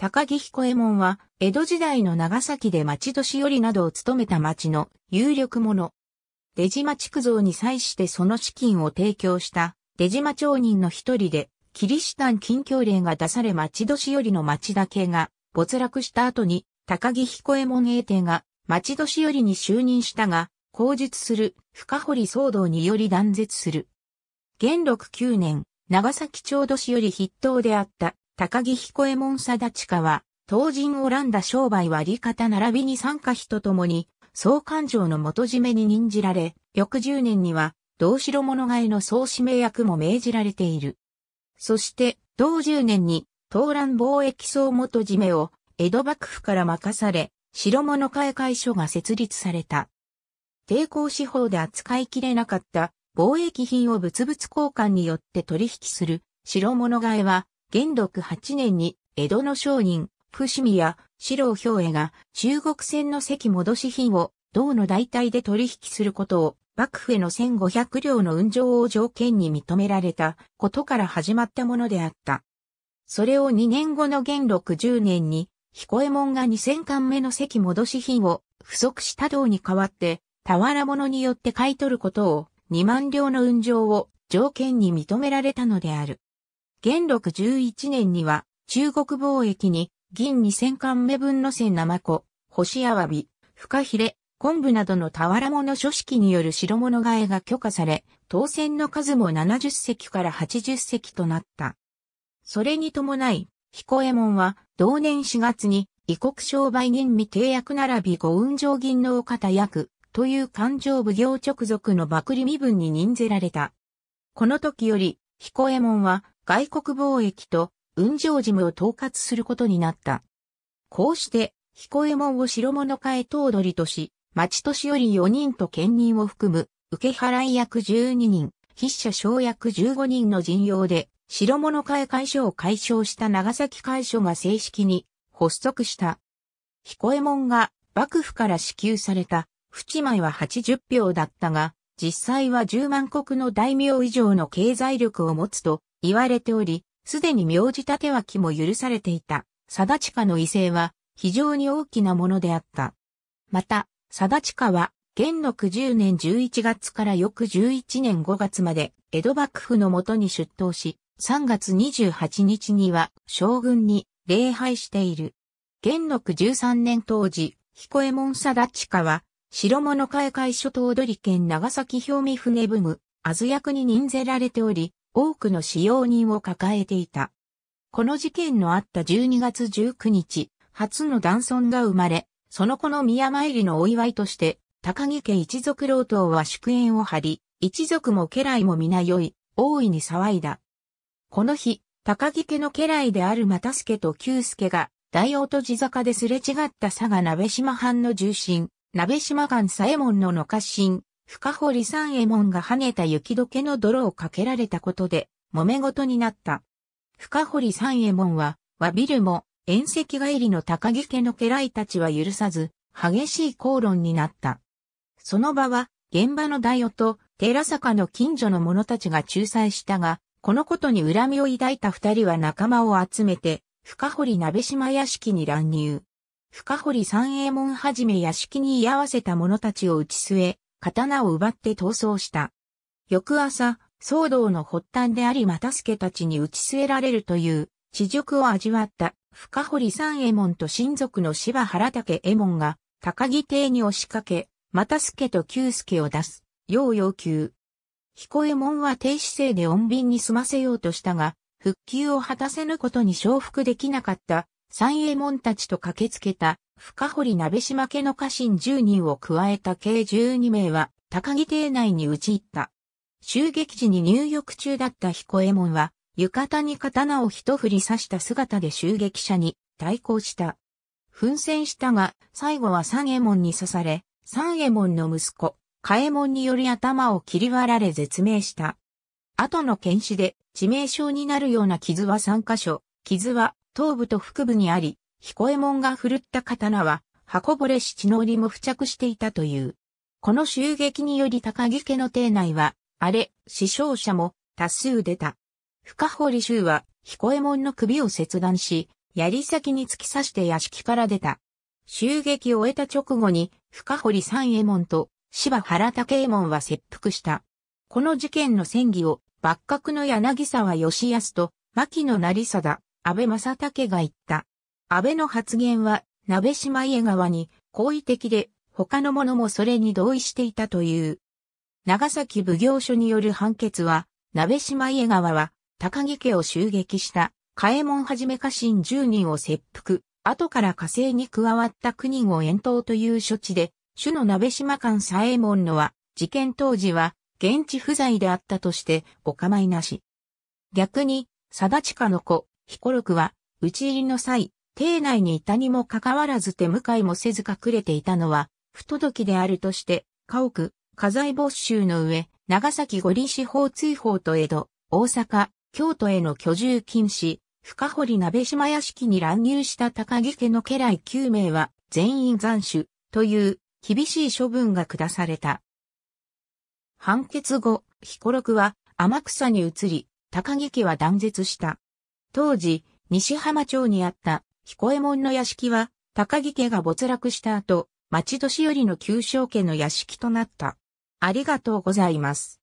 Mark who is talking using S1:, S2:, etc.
S1: 高木彦右衛門は、江戸時代の長崎で町年寄りなどを務めた町の有力者。出島築造に際してその資金を提供した出島町人の一人で、キリシタン禁教令が出され町年寄りの町だけが没落した後に、高木彦右衛門英帝が町年寄りに就任したが、口述する深掘騒動により断絶する。元禄9年、長崎町年寄り筆頭であった高木彦右衛門貞親は、当人オランダ商売割方並びに参加費とともに、総勘定の元締めに任じられ、翌10年には、同城物買いの総指名役も命じられている。そして、同10年に、東蘭貿易総元締めを、江戸幕府から任され、城物買い会所が設立された。抵抗司法で扱いきれなかった貿易品を物々交換によって取引する白物買いは元禄8年に江戸の商人、伏見や四郎兵衛が中国船の席戻し品を銅の代替で取引することを幕府への1500両の運上を条件に認められたことから始まったものであった。それを2年後の元禄10年に彦右衛門が2000巻目の席戻し品を不足した銅に代わって俵物によって買い取ることを2万両の運上を条件に認められたのである。元禄11年には、中国貿易に銀2000貫目分の千生子、星あわび、フカヒレ、昆布などの俵物書式による白物替えが許可され、当選の数も70隻から80隻となった。それに伴い、彦右衛門は同年4月に異国商売人未定約並び五運上銀のお方役という勘定奉行直属の幕利身分に任ぜられた。この時より、彦右衛門は外国貿易と運上事務を統括することになった。こうして、彦右衛門を白物替え頭取とし、町年寄り4人と兼任を含む、受払役12人、筆者小役15人の陣容で、白物替え会所を解消した長崎会所が正式に発足した。彦右衛門が幕府から支給された、淵前は80票だったが、実際は10万国の大名以上の経済力を持つと言われており、すでに名字立て脇も許されていた、貞近の威勢は非常に大きなものであった。また、貞近は、元の九十年十一月から翌十一年五月まで、江戸幕府のもとに出頭し、三月二十八日には将軍に礼拝している。元九十三年当時、彦右衛門貞近は、白物海会諸島取県長崎表見船部む、あず役に任ぜられており、多くの使用人を抱えていた。この事件のあった12月19日、初の男尊が生まれ、その子の宮参りのお祝いとして、高木家一族老頭は祝宴を張り、一族も家来も皆良い、大いに騒いだ。この日、高木家の家来である又助と久助が、大王と地坂ですれ違った佐賀鍋島藩の重臣、鍋島藩左衛門の野家臣、深堀三右衛門が跳ねた雪解けの泥をかけられたことで、揉め事になった。深堀三右衛門は、わびるも、遠石帰りの高木家の家来たちは許さず、激しい口論になった。その場は、現場の大夫と、寺坂の近所の者たちが仲裁したが、このことに恨みを抱いた二人は仲間を集めて、深堀鍋島屋敷に乱入。深堀三右衛門はじめ屋敷に居合わせた者たちを打ち据え、刀を奪って逃走した。翌朝、騒動の発端であり又助たちに打ち据えられるという、地辱を味わった深堀三右衛門と親族の柴原武右衛門が、高木邸に押しかけ、又助と久助を出す、よう要求。彦右衛門は低姿勢で穏便に済ませようとしたが、復旧を果たせぬことに承服できなかった三右衛門たちと駆けつけた、深堀鍋島家の家臣10人を加えた計12名は、高木邸内に打ち入った。襲撃時に入浴中だった彦右衛門は、浴衣に刀を一振り刺した姿で襲撃者に対抗した。奮戦したが、最後は三右衛門に刺され、三右衛門の息子、嘉右衛門により頭を切り割られ絶命した。後の検視で致命傷になるような傷は3箇所、傷は頭部と腹部にあり、彦右衛門が振るった刀は、箱ぼれ七の折も付着していたという。この襲撃により高木家の邸内は、荒れ、死傷者も多数出た。深堀衆は、彦右衛門の首を切断し、槍先に突き刺して屋敷から出た。襲撃を終えた直後に、深堀三右衛門と芝原武右衛門は切腹した。この事件の戦議を、幕閣の柳沢義康と、牧野成貞、安倍正武が言った。安倍の発言は、鍋島家側に好意的で、他の者もそれに同意していたという。長崎奉行所による判決は、鍋島家側は、高木家を襲撃した、嘉右衛門はじめ家臣10人を切腹、後から火星に加わった9人を遠投という処置で、主の鍋島間左衛門のは、事件当時は、現地不在であったとして、お構いなし。逆に、定近の子、彦六は、討ち入りの際、邸内にいたにもかかわらず手向かいもせず隠れていたのは、不届きであるとして、家屋、家財没収の上、長崎五輪司法追放と江戸、大阪、京都への居住禁止、深堀鍋島屋敷に乱入した高木家の家来9名は全員斬首という厳しい処分が下された。判決後、彦六は天草に移り、高木家は断絶した。当時、西浜町にあった彦右衛門の屋敷は、高木家が没落した後、町年寄りの旧正家の屋敷となった。ありがとうございます。